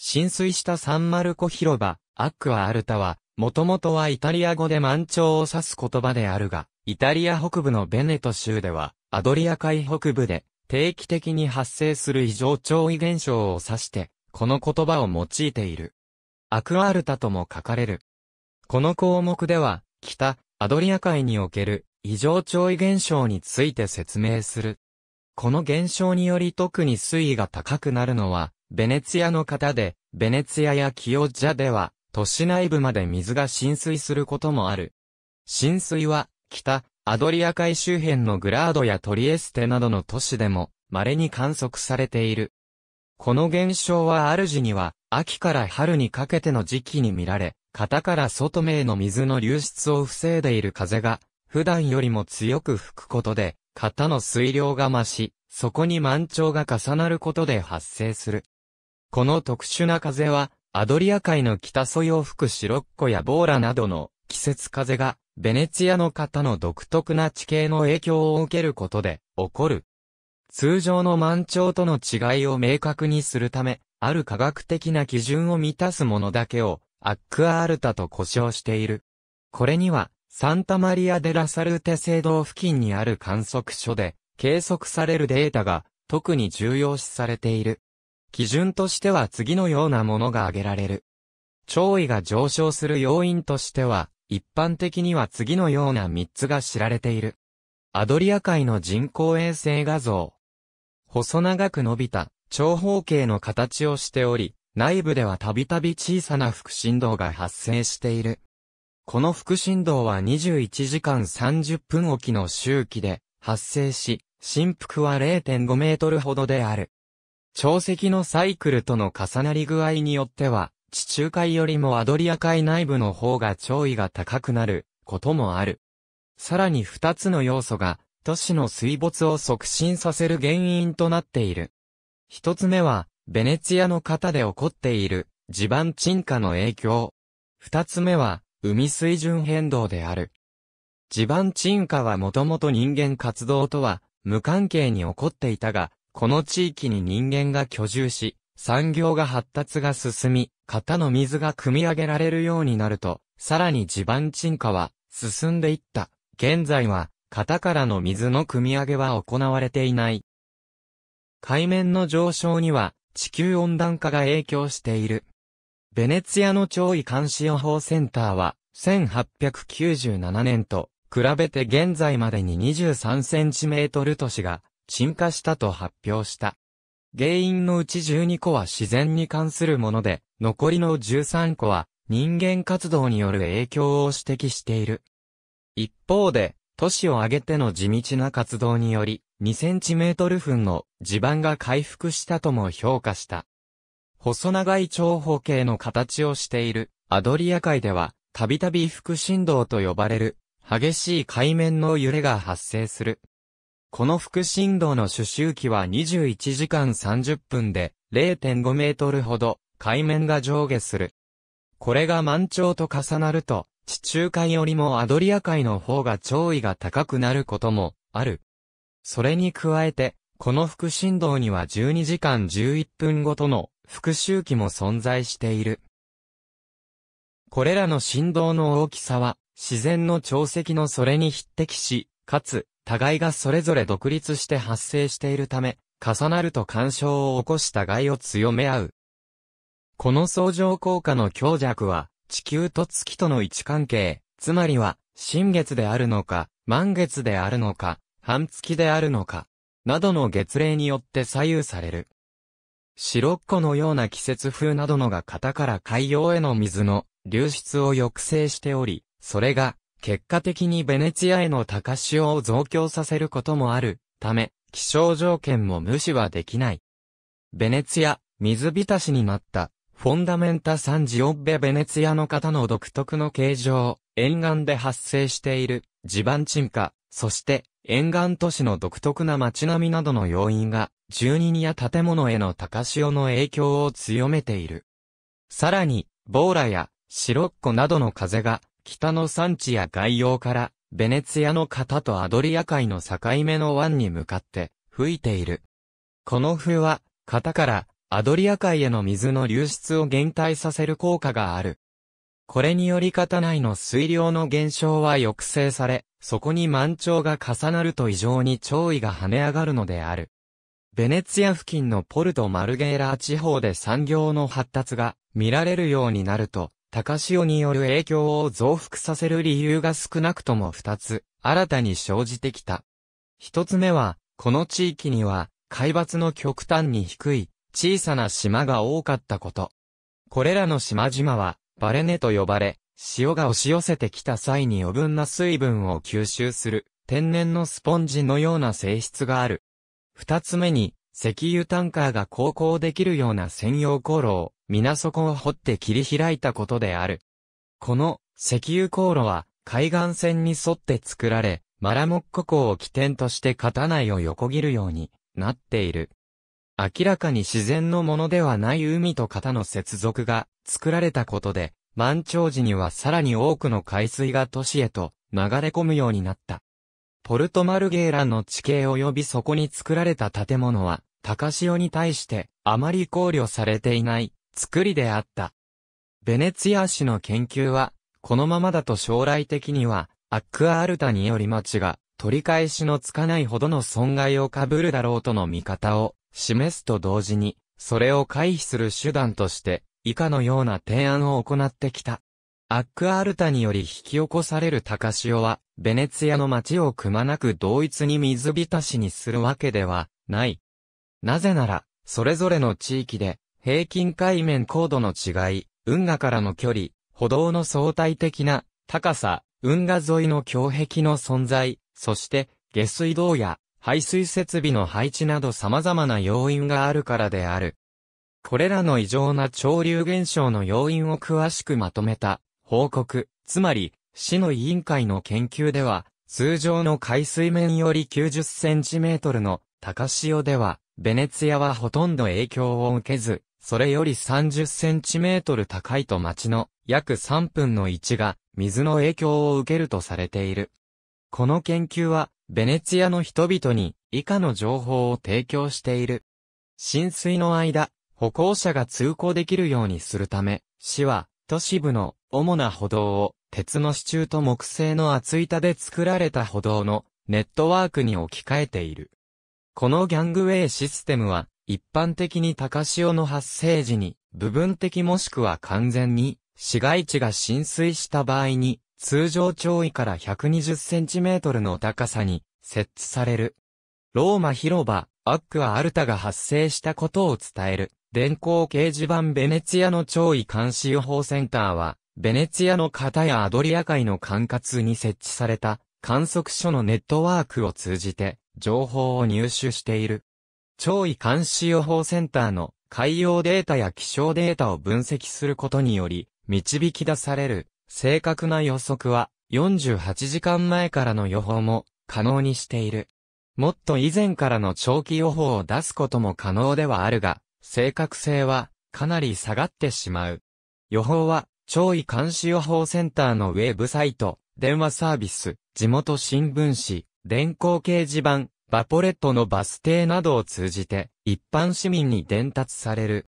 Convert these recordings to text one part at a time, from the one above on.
浸水したサンマルコ広場、アックアアルタは、もともとはイタリア語で満潮を指す言葉であるが、イタリア北部のベネト州では、アドリア海北部で、定期的に発生する異常潮位現象を指して、この言葉を用いている。アクアルタとも書かれる。この項目では、北、アドリア海における異常潮位現象について説明する。この現象により特に水位が高くなるのは、ベネツィアの方で、ベネツィアやキオジャでは、都市内部まで水が浸水することもある。浸水は、北、アドリア海周辺のグラードやトリエステなどの都市でも、稀に観測されている。この現象は主には、秋から春にかけての時期に見られ、型から外目への水の流出を防いでいる風が、普段よりも強く吹くことで、型の水量が増し、そこに満潮が重なることで発生する。この特殊な風は、アドリア海の北いを吹くシロッコやボーラなどの季節風が、ベネツィアの方の独特な地形の影響を受けることで、起こる。通常の満潮との違いを明確にするため、ある科学的な基準を満たすものだけを、アックアアルタと呼称している。これには、サンタマリア・デ・ラ・サルテ制度付近にある観測所で、計測されるデータが、特に重要視されている。基準としては次のようなものが挙げられる。潮位が上昇する要因としては、一般的には次のような三つが知られている。アドリア海の人工衛星画像。細長く伸びた長方形の形をしており、内部ではたびたび小さな副振動が発生している。この副振動は21時間30分おきの周期で発生し、振幅は0.5メートルほどである。潮汐のサイクルとの重なり具合によっては、地中海よりもアドリア海内部の方が潮位が高くなることもある。さらに二つの要素が都市の水没を促進させる原因となっている。一つ目は、ベネツィアの型で起こっている地盤沈下の影響。二つ目は、海水準変動である。地盤沈下はもともと人間活動とは無関係に起こっていたが、この地域に人間が居住し、産業が発達が進み、型の水が汲み上げられるようになると、さらに地盤沈下は進んでいった。現在は、型からの水の汲み上げは行われていない。海面の上昇には、地球温暖化が影響している。ベネツィアの潮位監視予報センターは、1897年と、比べて現在までに23センチメートル都市が沈下したと発表した。原因のうち12個は自然に関するもので、残りの13個は人間活動による影響を指摘している。一方で、都市を挙げての地道な活動により、2センチメートル分の地盤が回復したとも評価した。細長い長方形の形をしているアドリア海では、たびたび副振動と呼ばれる激しい海面の揺れが発生する。この副振動の主周期は21時間30分で0.5メートルほど海面が上下する。これが満潮と重なると、地中海よりもアドリア海の方が潮位が高くなることもある。それに加えて、この副振動には12時間11分ごとの副周期も存在している。これらの振動の大きさは、自然の潮汐のそれに匹敵し、かつ、互いがそれぞれ独立して発生しているため、重なると干渉を起こし互いを強め合う。この相乗効果の強弱は、地球と月との位置関係、つまりは、新月であるのか、満月であるのか、半月であるのか、などの月齢によって左右される。白っ子のような季節風などのが型から海洋への水の流出を抑制しており、それが結果的にベネツィアへの高潮を増強させることもあるため、気象条件も無視はできない。ベネツィア、水浸しになった、フォンダメンタ・サンジオッベ・ベネツィアの方の独特の形状、沿岸で発生している地盤沈下、そして沿岸都市の独特な街並みなどの要因が、住人や建物への高潮の影響を強めている。さらに、ボーラやシロッコなどの風が北の山地や外洋から、ベネツィアの型とアドリア海の境目の湾に向かって吹いている。この風は、型からアドリア海への水の流出を減退させる効果がある。これにより型内の水量の減少は抑制され、そこに満潮が重なると異常に潮位が跳ね上がるのである。ベネツィア付近のポルト・マルゲーラー地方で産業の発達が見られるようになると、高潮による影響を増幅させる理由が少なくとも二つ、新たに生じてきた。一つ目は、この地域には、海抜の極端に低い、小さな島が多かったこと。これらの島々は、バレネと呼ばれ、潮が押し寄せてきた際に余分な水分を吸収する、天然のスポンジのような性質がある。二つ目に、石油タンカーが航行できるような専用航路を、水底を掘って切り開いたことである。この石油航路は海岸線に沿って作られ、マラモッコ港を起点として片内を横切るようになっている。明らかに自然のものではない海と型の接続が作られたことで、満潮時にはさらに多くの海水が都市へと流れ込むようになった。ポルトマルゲーラの地形及びそこに作られた建物は、高潮に対してあまり考慮されていない作りであった。ベネツィア氏の研究は、このままだと将来的には、アクアアルタにより町が取り返しのつかないほどの損害を被るだろうとの見方を示すと同時に、それを回避する手段として、以下のような提案を行ってきた。アックアルタにより引き起こされる高潮は、ベネツィアの街をくまなく同一に水浸しにするわけではない、なぜなら、それぞれの地域で、平均海面高度の違い、運河からの距離、歩道の相対的な高さ、運河沿いの橋壁の存在、そして下水道や排水設備の配置など様々な要因があるからである。これらの異常な潮流現象の要因を詳しくまとめた報告、つまり市の委員会の研究では、通常の海水面より90センチメートルの高潮では、ベネツィアはほとんど影響を受けず、それより30センチメートル高いと町の約3分の1が水の影響を受けるとされている。この研究は、ベネツィアの人々に以下の情報を提供している。浸水の間、歩行者が通行できるようにするため、市は都市部の主な歩道を鉄の支柱と木製の厚板で作られた歩道のネットワークに置き換えている。このギャングウェイシステムは、一般的に高潮の発生時に、部分的もしくは完全に、市街地が浸水した場合に、通常潮位から120センチメートルの高さに、設置される。ローマ広場、アックアアルタが発生したことを伝える、電光掲示板ベネツィアの潮位監視予報センターは、ベネツィアの型やアドリア海の管轄に設置された観測所のネットワークを通じて、情報を入手している。潮位監視予報センターの海洋データや気象データを分析することにより、導き出される正確な予測は48時間前からの予報も可能にしている。もっと以前からの長期予報を出すことも可能ではあるが、正確性はかなり下がってしまう。予報は、潮位監視予報センターのウェブサイト、電話サービス、地元新聞紙、電光掲示板、バポレットのバス停などを通じて、一般市民に伝達される。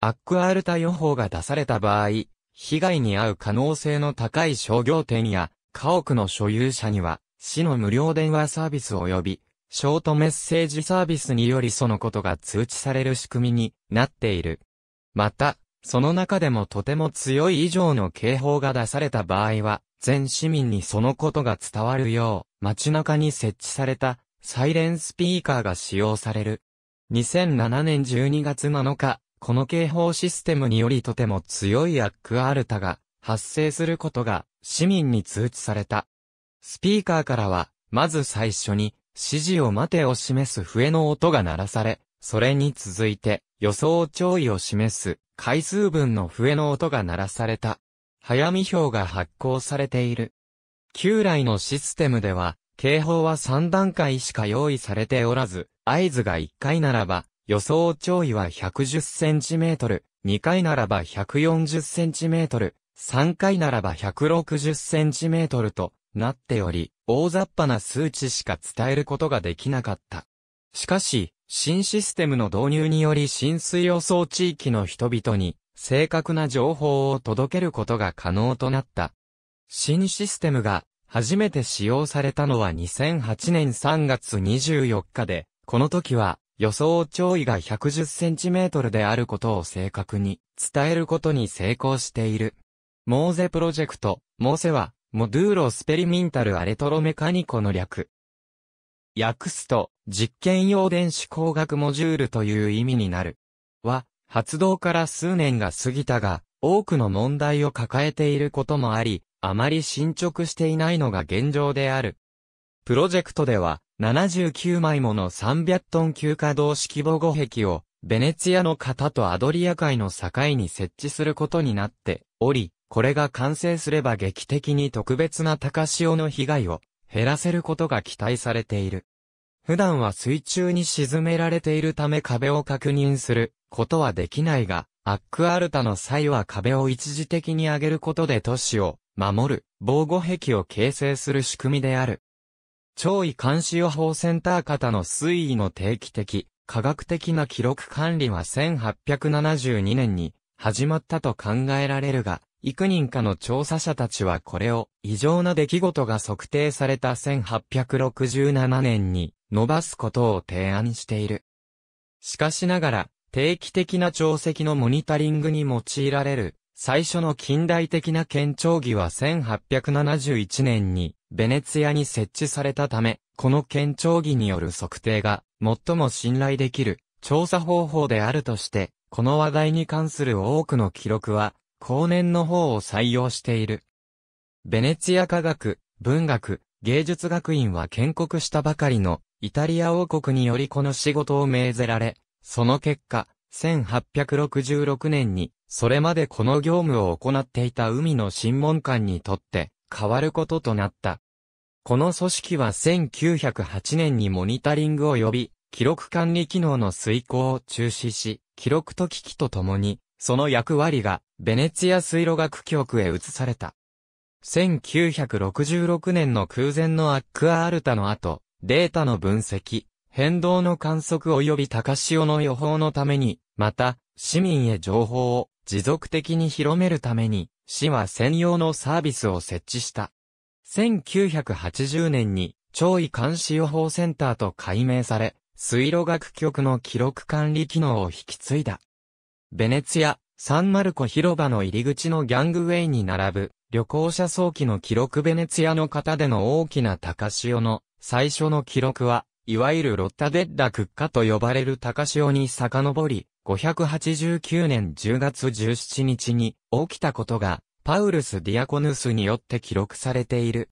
アックアルタ予報が出された場合、被害に遭う可能性の高い商業店や、家屋の所有者には、市の無料電話サービス及び、ショートメッセージサービスによりそのことが通知される仕組みになっている。また、その中でもとても強い以上の警報が出された場合は、全市民にそのことが伝わるよう、街中に設置されたサイレンスピーカーが使用される。2007年12月7日、この警報システムによりとても強いアックアルタが発生することが市民に通知された。スピーカーからは、まず最初に指示を待てを示す笛の音が鳴らされ、それに続いて予想潮位を示す回数分の笛の音が鳴らされた。早見表が発行されている。旧来のシステムでは、警報は3段階しか用意されておらず、合図が1回ならば、予想潮位は 110cm、2回ならば 140cm、3回ならば 160cm となっており、大雑把な数値しか伝えることができなかった。しかし、新システムの導入により浸水予想地域の人々に正確な情報を届けることが可能となった。新システムが初めて使用されたのは2008年3月24日で、この時は予想潮位が 110cm であることを正確に伝えることに成功している。モーゼプロジェクト、モーセは、モドゥーロスペリミンタルアレトロメカニコの略。訳すと、実験用電子工学モジュールという意味になる。は、発動から数年が過ぎたが、多くの問題を抱えていることもあり、あまり進捗していないのが現状である。プロジェクトでは、79枚もの300トン級可動式防護壁を、ベネツィアの型とアドリア海の境に設置することになっており、これが完成すれば劇的に特別な高潮の被害を減らせることが期待されている。普段は水中に沈められているため壁を確認することはできないが、アックアルタの際は壁を一時的に上げることで都市を守る、防護壁を形成する仕組みである。潮位監視予報センター型の水位の定期的、科学的な記録管理は1872年に始まったと考えられるが、幾人かの調査者たちはこれを異常な出来事が測定された1867年に伸ばすことを提案している。しかしながら、定期的な潮汐のモニタリングに用いられる最初の近代的な県庁儀は1871年にベネツィアに設置されたため、この県庁儀による測定が最も信頼できる調査方法であるとして、この話題に関する多くの記録は、後年の方を採用している。ベネツィア科学、文学、芸術学院は建国したばかりのイタリア王国によりこの仕事を命ぜられ、その結果、1866年にそれまでこの業務を行っていた海の審問官にとって変わることとなった。この組織は1908年にモニタリング及び記録管理機能の遂行を中止し、記録と機器とともに、その役割がベネツィア水路学局へ移された。1966年の空前のアックアアルタの後、データの分析、変動の観測及び高潮の予報のために、また、市民へ情報を持続的に広めるために、市は専用のサービスを設置した。1980年に、潮位監視予報センターと改名され、水路学局の記録管理機能を引き継いだ。ベネツィア、サンマルコ広場の入り口のギャングウェイに並ぶ、旅行者早期の記録ベネツィアの方での大きな高潮の最初の記録は、いわゆるロッタデッダクッカと呼ばれる高潮に遡り、589年10月17日に起きたことが、パウルス・ディアコヌスによって記録されている。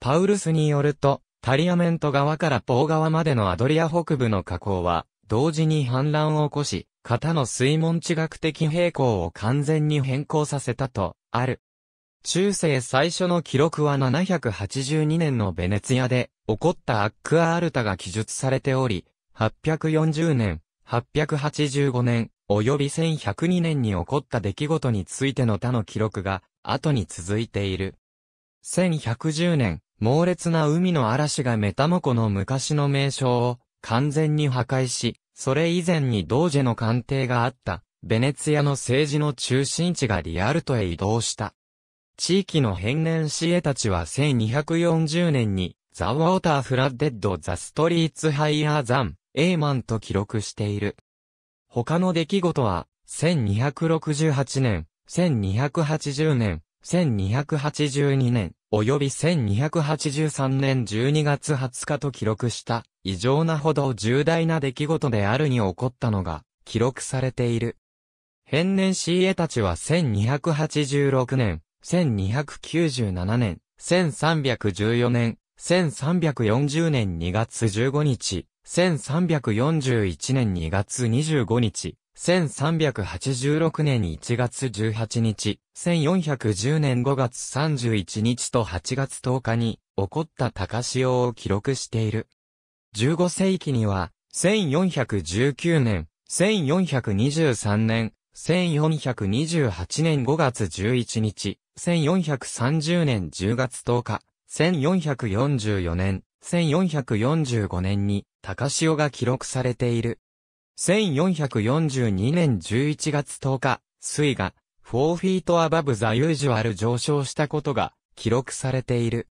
パウルスによると、タリアメント側からポー側までのアドリア北部の河口は、同時に反乱を起こし、型の水門地学的平衡を完全に変更させたと、ある。中世最初の記録は782年のベネツィアで起こったアックアアルタが記述されており、840年、885年、及び1102年に起こった出来事についての他の記録が、後に続いている。1110年、猛烈な海の嵐がメタモコの昔の名称を完全に破壊し、それ以前にドージェの官邸があった、ベネツィアの政治の中心地がリアルトへ移動した。地域の変年シエたちは1240年に、ザ・ウォーター・フラッデッド・ザ・ストリーツ・ハイヤー・ザン、エイマンと記録している。他の出来事は、1268年、1280年、1282年、及び1283年12月20日と記録した異常なほど重大な出来事であるに起こったのが記録されている。変年 CA たちは1286年、1297年、1314年、1340年2月15日、1341年2月25日、1386年1月18日、1410年5月31日と8月10日に起こった高潮を記録している。15世紀には、1419年、1423年、1428年5月11日、1430年10月10日、1444年、1445年に高潮が記録されている。1442年11月10日、水が4フィートアバブザユージュアル上昇したことが記録されている。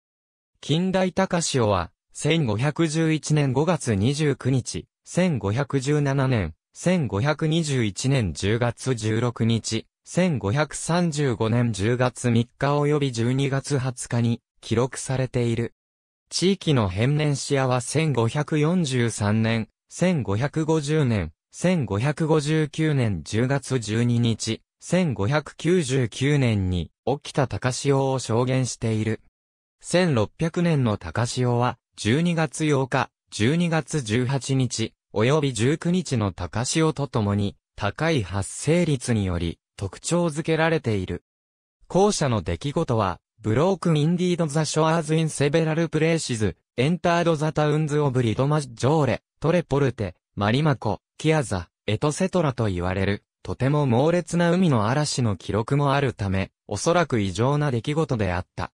近代高潮は、1511年5月29日、1517年、1521年10月16日、1535年10月3日及び12月20日に記録されている。地域の変年視野は1543年、1550年、1559年10月12日、1599年に起きた高潮を証言している。1600年の高潮は12月8日、12月18日、及び19日の高潮とともに高い発生率により特徴づけられている。後者の出来事はブロークンインディードザショアーズインセベラルプレイシズ、エンタードザタウンズオブリドマジョーレ、トレポルテ、マリマコ、キアザ、エトセトラと言われる、とても猛烈な海の嵐の記録もあるため、おそらく異常な出来事であった。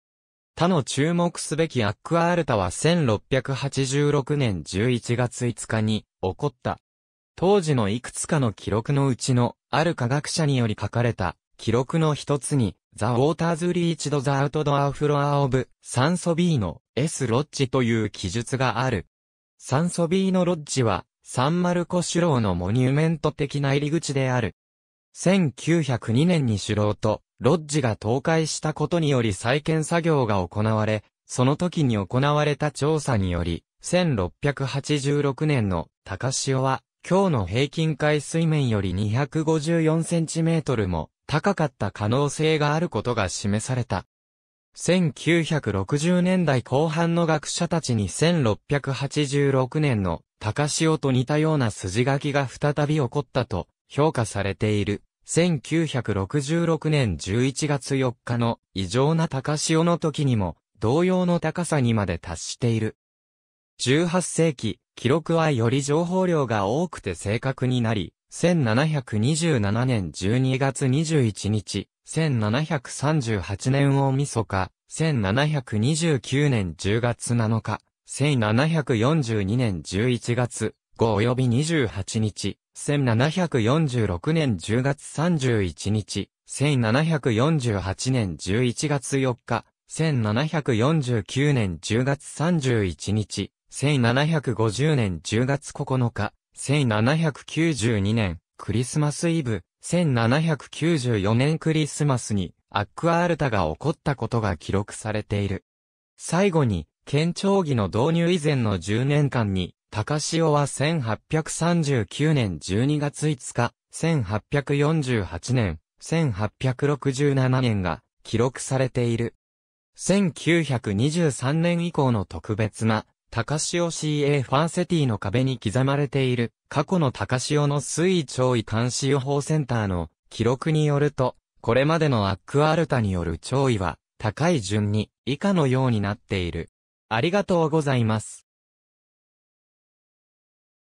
他の注目すべきアックアールタは1686年11月5日に起こった。当時のいくつかの記録のうちのある科学者により書かれた記録の一つにザ・ウォーターズ・リーチド・ザ・アウトドア・フロア・オブ、サンソビーノ、S・ ロッジという記述がある。サンソビーノ・ロッジは、サンマルコ首ーのモニュメント的な入り口である。1902年に首ーと、ロッジが倒壊したことにより再建作業が行われ、その時に行われた調査により、1686年の高潮は、今日の平均海水面より 254cm も高かった可能性があることが示された。1960年代後半の学者たちに1686年の高潮と似たような筋書きが再び起こったと評価されている。1966年11月4日の異常な高潮の時にも同様の高さにまで達している。18世紀、記録はより情報量が多くて正確になり、1727年12月21日、1738年大晦日、1729年10月7日、1742年11月、5及び28日、1746年10月31日、1748年11月4日、1749年10月31日、1750年10月9日、1792年、クリスマスイブ、1794年クリスマスに、アックアールタが起こったことが記録されている。最後に、県庁儀の導入以前の10年間に、高潮は1839年12月5日、1848年、1867年が記録されている。1923年以降の特別な高潮 CA ファーセティの壁に刻まれている、過去の高潮の水位潮位監視予報センターの記録によると、これまでのアクアルタによる潮位は、高い順に以下のようになっている。ありがとうございます。